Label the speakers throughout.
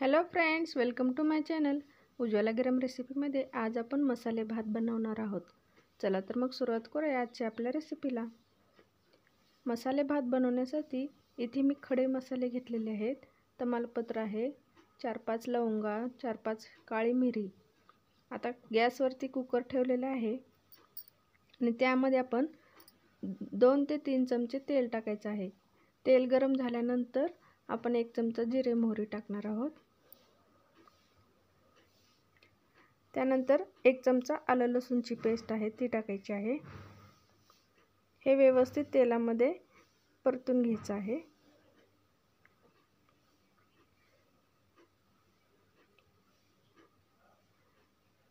Speaker 1: hello friends welcome to my channel Ujwala गरम रेसिपीमध्ये आज आपण मसाले भात बनवणार आहोत चला तर मग सुरुवात करूया आजच्या आपल्या रेसिपीला मसाले भात बनवण्यासाठी इथे मी खडे मसाले घेतलेले आहेत तमालपत्र आहे चार पाच लवंगा चार पाच काळी मिरी आता गॅसवरती कुकर ठेवलेला आहे आणि त्यामध्ये आपण दोन ते तीन चमचे तेल टाकायचं आहे तेल गरम झाल्यानंतर आपण एक चमचा जिरे मोहरी टाकणार आहोत त्यानंतर एक चमचा आलं लसूणची पेस्ट आहे ती टाकायची आहे हे व्यवस्थित तेलामध्ये परतून घ्यायचं आहे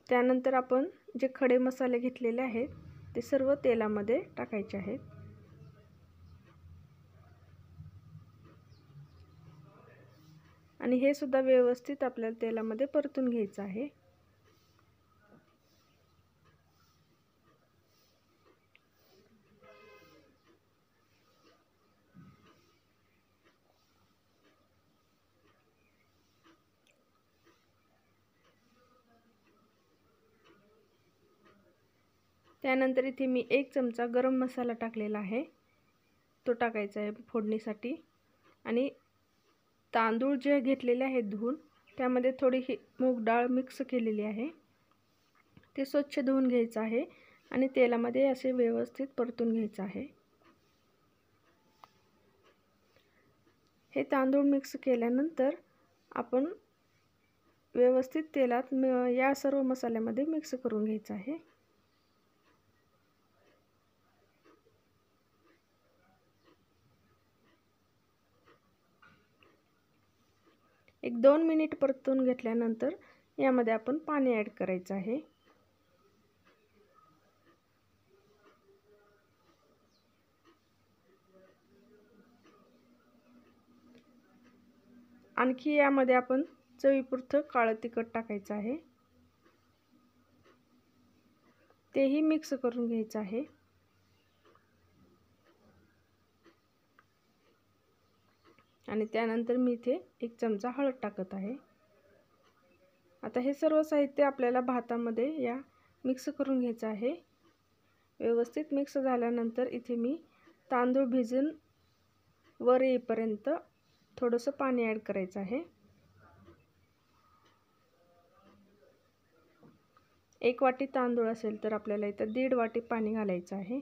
Speaker 1: त्यानंतर आपण जे खडे मसाले घेतलेले आहेत ते सर्व तेलामध्ये टाकायचे आहेत आणि हे सुद्धा व्यवस्थित आपल्याला तेलामध्ये परतून घ्यायचं आहे त्यानंतर इथे मी एक चमचा गरम मसाला टाकलेला आहे तो टाकायचा आहे फोडणीसाठी आणि तांदूळ जे घेतलेले आहेत धुवून त्यामध्ये थोडी ही मूग डाळ मिक्स केलेली आहे ते स्वच्छ धुवून घ्यायचं आहे आणि तेलामध्ये असे व्यवस्थित परतून घ्यायचं आहे हे तांदूळ मिक्स केल्यानंतर आपण व्यवस्थित तेलात या सर्व मसाल्यामध्ये मिक्स करून घ्यायचं आहे एक दोन मिनिट परतून घेतल्यानंतर यामध्ये आपण पाणी ॲड करायचं आहे आणखी यामध्ये आपण चवीपुरतं काळं तिखट टाकायचं आहे तेही मिक्स करून घ्यायचं आहे आणि त्यानंतर मी इथे एक चमचा हळद टाकत आहे आता हे सर्व साहित्य आपल्याला भातामध्ये या मिक्स करून घ्यायचं आहे व्यवस्थित मिक्स झाल्यानंतर इथे मी तांदूळ भिजून वर येईपर्यंत थोडंसं पाणी ॲड करायचं आहे एक वाटी तांदूळ असेल तर आपल्याला इथं दीड वाटी पाणी घालायचं आहे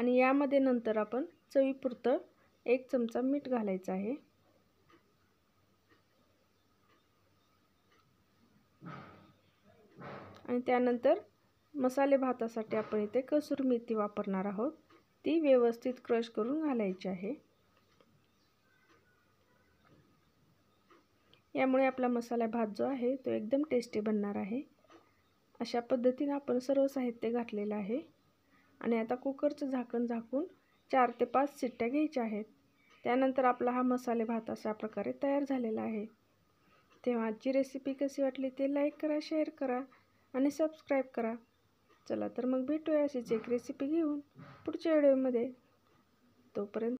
Speaker 1: आणि यामध्ये नंतर आपण चवीपुरतं एक चमचा मीठ घालायचं आहे आणि त्यानंतर मसाले भातासाठी आपण इथे कसूर मेथी वापरणार आहोत ती व्यवस्थित क्रश करून घालायची आहे यामुळे आपला मसाला भात जो आहे तो एकदम टेस्टी बनणार आहे अशा पद्धतीने आपण सर्व साहित्य घातलेलं आहे आणि आता कुकरचं झाकण झाकून चार ते पाच सिट्ट्या घ्यायच्या आहेत त्यानंतर आपला हा मसाले भात अशा प्रकारे तयार झालेला आहे तेव्हा आजची रेसिपी कशी वाटली ते लाईक करा शेअर करा आणि सबस्क्राईब करा चला तर मग भेटूया अशीच एक रेसिपी घेऊन पुढच्या व्हिडिओमध्ये तोपर्यंत